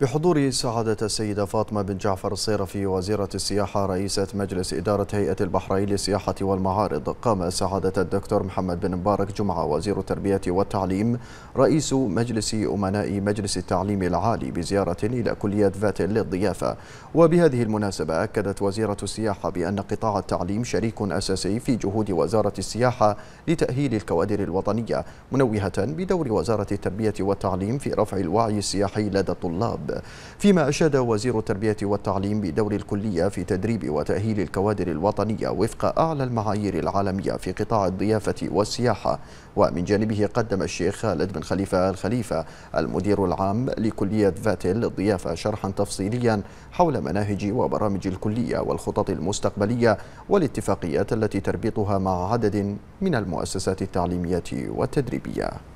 بحضور سعادة السيدة فاطمة بن جعفر الصيرفي وزيرة السياحة رئيسة مجلس إدارة هيئة البحرين للسياحة والمعارض قام سعادة الدكتور محمد بن مبارك جمعة وزير التربية والتعليم رئيس مجلس أمناء مجلس التعليم العالي بزيارة إلى كلية فات للضيافة وبهذه المناسبة أكدت وزيرة السياحة بأن قطاع التعليم شريك أساسي في جهود وزارة السياحة لتأهيل الكوادر الوطنية منوهة بدور وزارة التربية والتعليم في رفع الوعي السياحي لدى الطلاب فيما أشاد وزير التربية والتعليم بدور الكلية في تدريب وتأهيل الكوادر الوطنية وفق أعلى المعايير العالمية في قطاع الضيافة والسياحة ومن جانبه قدم الشيخ خالد بن خليفة الخليفة المدير العام لكلية فاتل الضيافة شرحا تفصيليا حول مناهج وبرامج الكلية والخطط المستقبلية والاتفاقيات التي تربطها مع عدد من المؤسسات التعليمية والتدريبية